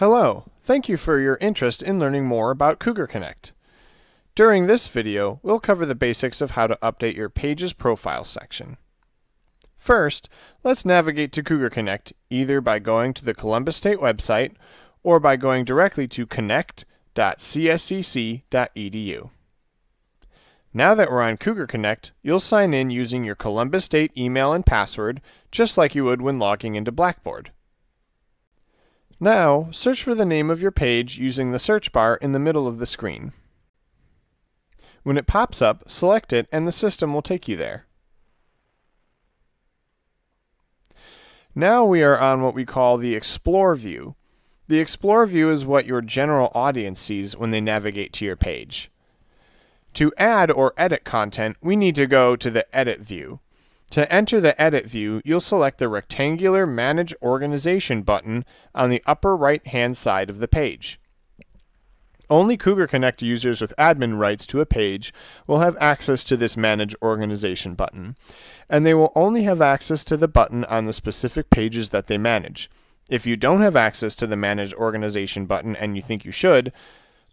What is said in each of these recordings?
Hello, thank you for your interest in learning more about Cougar Connect. During this video, we'll cover the basics of how to update your page's profile section. First, let's navigate to Cougar Connect either by going to the Columbus State website or by going directly to connect.cscc.edu. Now that we're on Cougar Connect, you'll sign in using your Columbus State email and password, just like you would when logging into Blackboard. Now, search for the name of your page using the search bar in the middle of the screen. When it pops up, select it and the system will take you there. Now we are on what we call the Explore view. The Explore view is what your general audience sees when they navigate to your page. To add or edit content, we need to go to the Edit view. To enter the edit view, you'll select the rectangular Manage Organization button on the upper right-hand side of the page. Only Cougar Connect users with admin rights to a page will have access to this Manage Organization button, and they will only have access to the button on the specific pages that they manage. If you don't have access to the Manage Organization button and you think you should,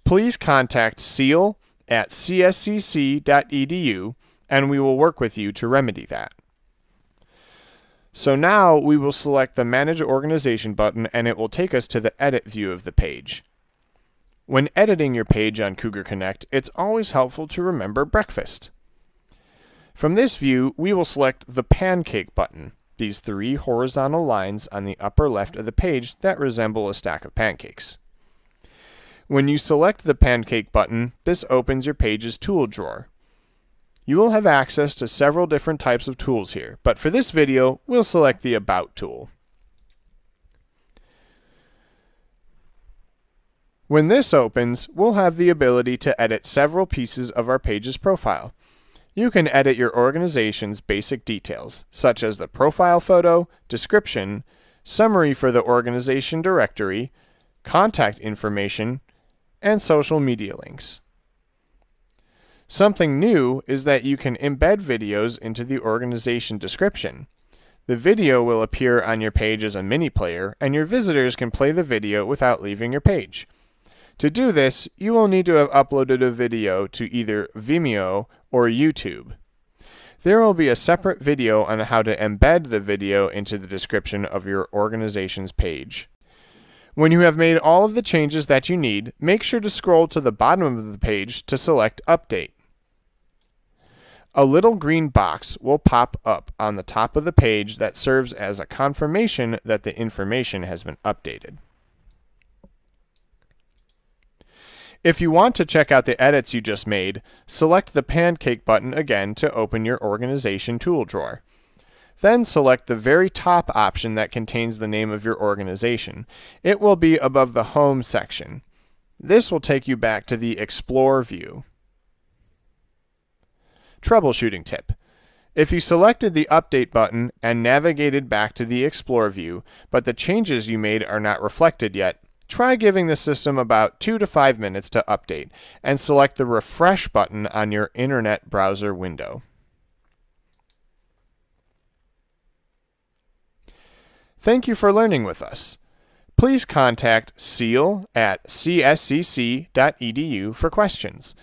please contact SEAL at cscc.edu and we will work with you to remedy that. So now we will select the Manage Organization button and it will take us to the Edit view of the page. When editing your page on Cougar Connect, it's always helpful to remember breakfast. From this view, we will select the Pancake button, these three horizontal lines on the upper left of the page that resemble a stack of pancakes. When you select the Pancake button, this opens your page's tool drawer, you will have access to several different types of tools here, but for this video, we'll select the About tool. When this opens, we'll have the ability to edit several pieces of our page's profile. You can edit your organization's basic details, such as the profile photo, description, summary for the organization directory, contact information, and social media links. Something new is that you can embed videos into the organization description. The video will appear on your page as a mini player, and your visitors can play the video without leaving your page. To do this, you will need to have uploaded a video to either Vimeo or YouTube. There will be a separate video on how to embed the video into the description of your organization's page. When you have made all of the changes that you need, make sure to scroll to the bottom of the page to select Update. A little green box will pop up on the top of the page that serves as a confirmation that the information has been updated. If you want to check out the edits you just made, select the Pancake button again to open your Organization tool drawer. Then select the very top option that contains the name of your organization. It will be above the Home section. This will take you back to the Explore view. Troubleshooting tip. If you selected the Update button and navigated back to the Explore view, but the changes you made are not reflected yet, try giving the system about 2 to 5 minutes to update and select the Refresh button on your Internet browser window. Thank you for learning with us. Please contact SEAL at cscc.edu for questions.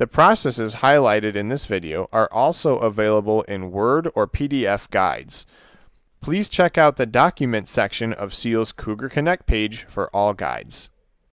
The processes highlighted in this video are also available in Word or PDF guides. Please check out the document section of SEAL's Cougar Connect page for all guides.